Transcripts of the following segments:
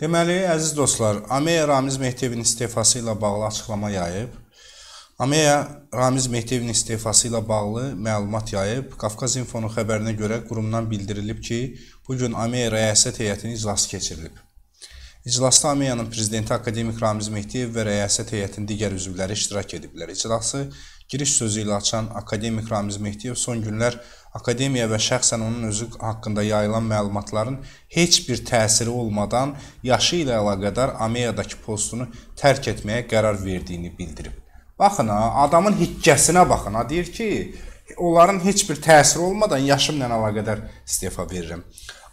Deməli, əziz dostlar, Ameya Ramiz Mehdevin istefası ilə bağlı açıqlama yayıb. Ameya Ramiz Mehdevin istefası ilə bağlı məlumat yayıb. Qafqaz İnfonun xəbərinə görə qurumdan bildirilib ki, bu gün Ameya rəyasət heyətinin iclası keçirilib. İclasda Armeniyanın prezidenti akademik Ramiz Mehdiyev və rəyasət heyətinin digər üzvləri iştirak ediblər. İclası giriş sözü ilə açan akademik Ramiz Mehdiyev son günlər akademiya və şəxsən onun özü haqqında yayılan məlumatların heç bir təsiri olmadan yaşı ilə əlaqədar Amerikadakı postunu tərk etməyə qərar verdiyini bildirib. Baxın ha, adamın hikkəsinə baxın ha, deyir ki, onların heç bir təsiri olmadan yaşımla əlaqədar istefa verirəm.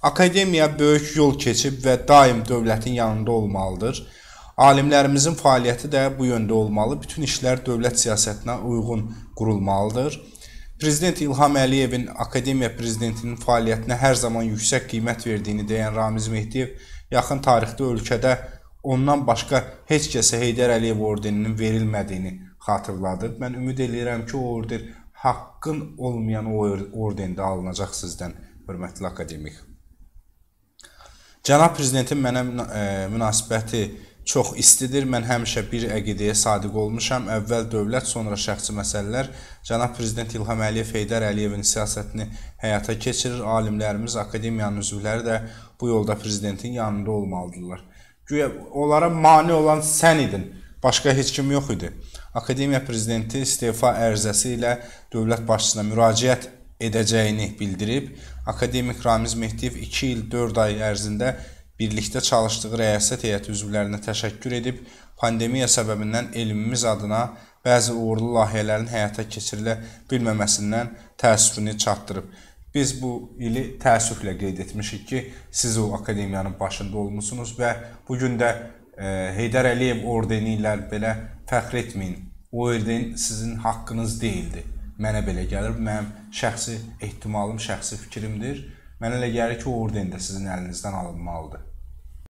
Akademiya böyük yol keçib və daim dövlətin yanında olmalıdır. Alimlərimizin fəaliyyəti də bu yöndə olmalı. Bütün işlər dövlət siyasətinə uyğun qurulmalıdır. Prezident İlham Əliyevin akademiya prezidentinin fəaliyyətinə hər zaman yüksək qiymət verdiyini deyən Ramiz Mehdiyev yaxın tarixdə ölkədə ondan başqa heç kəsə Heydər Əliyev ordeninin verilmədiyini xatırladı. Mən ümid edirəm ki, o orden haqqın olmayan o orden də alınacaq sizdən, hörmətli akademik. Cənab prezidentin mənə e, münasibəti çox istidir. Mən həmişə bir əqidəyə sadiq olmuşam. Əvvəl dövlət, sonra şəxsi məsələlər. Cənab prezident İlham Əliyev Heydər Əliyevin siyasətini həyata keçirir. Alimlərimiz, akademiyanın üzvləri də bu yolda prezidentin yanında olmalıdırlar. Güya onlara mane olan sən idin. Başqa heç kim yox idi. Akademiya prezidenti istefa ərizəsi ilə dövlət başçısına müraciət edəcəyini bildirib. Akademik Ramiz Mehdiyev 2 il 4 ay ərzində birlikdə çalışdığı rəyasət heyəti üzvlərinə təşəkkür edib, pandemiya səbəbindən elmimiz adına bəzi uğurlu layihələrin həyata keçirilə bilməməsindən təəssüfünü çatdırıb. Biz bu ili təəssüflə qeyd etmişik ki, siz o akademiyanın başında olmusunuz və bu gün də Heydər Əliyev ordeni ilə belə fəxr etməyin. O orden sizin haqqınız deyildi. Mənə belə gəlir, mənim şəxsi ehtimalım, şəxsi fikrimdir. Mənə elə gəlir ki, o orden də sizin əlinizdən alınmalıdır.